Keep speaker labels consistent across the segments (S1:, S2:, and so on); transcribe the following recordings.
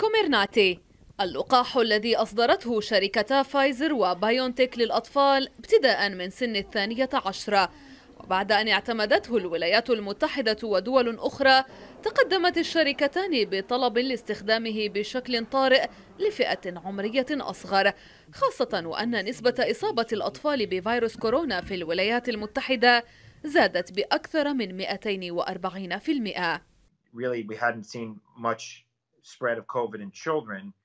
S1: كوميرناتي اللقاح الذي أصدرته شركتا فايزر وبايونتك للأطفال ابتداء من سن الثانية عشرة وبعد أن اعتمدته الولايات المتحدة ودول أخرى تقدمت الشركتان بطلب لاستخدامه بشكل طارئ لفئة عمرية أصغر خاصة وأن نسبة إصابة الأطفال بفيروس كورونا في الولايات المتحدة زادت بأكثر من 240%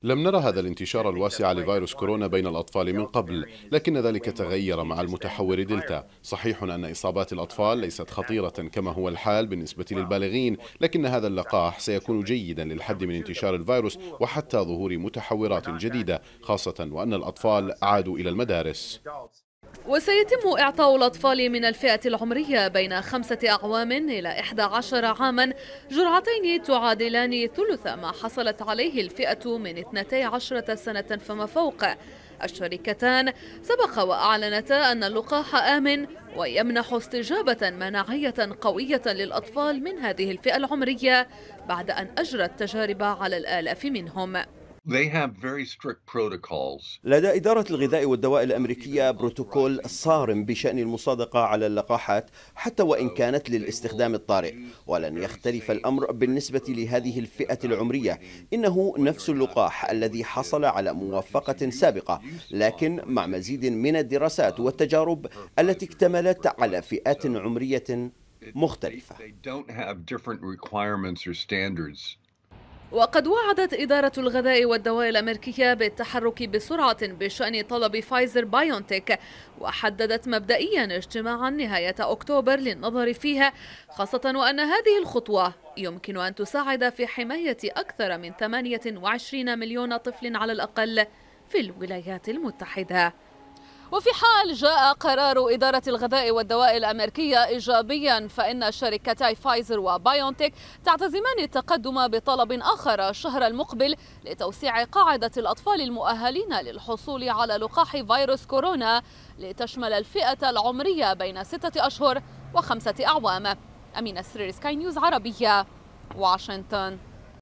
S2: لم نرى هذا الانتشار الواسع لفيروس كورونا بين الأطفال من قبل لكن ذلك تغير مع المتحور دلتا صحيح أن إصابات الأطفال ليست خطيرة كما هو الحال بالنسبة للبالغين لكن هذا اللقاح سيكون جيدا للحد من انتشار الفيروس وحتى ظهور متحورات جديدة خاصة وأن الأطفال عادوا إلى المدارس
S1: وسيتم إعطاء الأطفال من الفئة العمرية بين خمسة أعوام إلى 11 عاما جرعتين تعادلان ثلث ما حصلت عليه الفئة من 12 سنة فما فوق الشركتان سبق وأعلنتا أن اللقاح آمن ويمنح استجابة مناعية قوية للأطفال من هذه الفئة العمرية بعد أن أجرت تجارب على الآلاف منهم
S3: لدى إدارة الغذاء والدواء الأمريكية بروتوكول صارم بشأن المصادقة على اللقاحات حتى وإن كانت للاستخدام الطارئ ولن يختلف الأمر بالنسبة لهذه الفئة العمرية إنه نفس اللقاح الذي حصل على موافقة سابقة لكن مع مزيد من الدراسات والتجارب التي اكتملت على فئات عمرية مختلفة
S1: وقد وعدت إدارة الغذاء والدواء الأمريكية بالتحرك بسرعة بشأن طلب فايزر بايونتك وحددت مبدئيا اجتماعا نهاية أكتوبر للنظر فيها خاصة وأن هذه الخطوة يمكن أن تساعد في حماية أكثر من 28 مليون طفل على الأقل في الولايات المتحدة وفي حال جاء قرار إدارة الغذاء والدواء الأمريكية إيجابيا فإن شركتي فايزر وبايونتيك تعتزمان التقدم بطلب آخر الشهر المقبل لتوسيع قاعدة الأطفال المؤهلين للحصول على لقاح فيروس كورونا لتشمل الفئة العمرية بين ستة أشهر وخمسة أعوام أمين السرير سكاي نيوز عربية واشنطن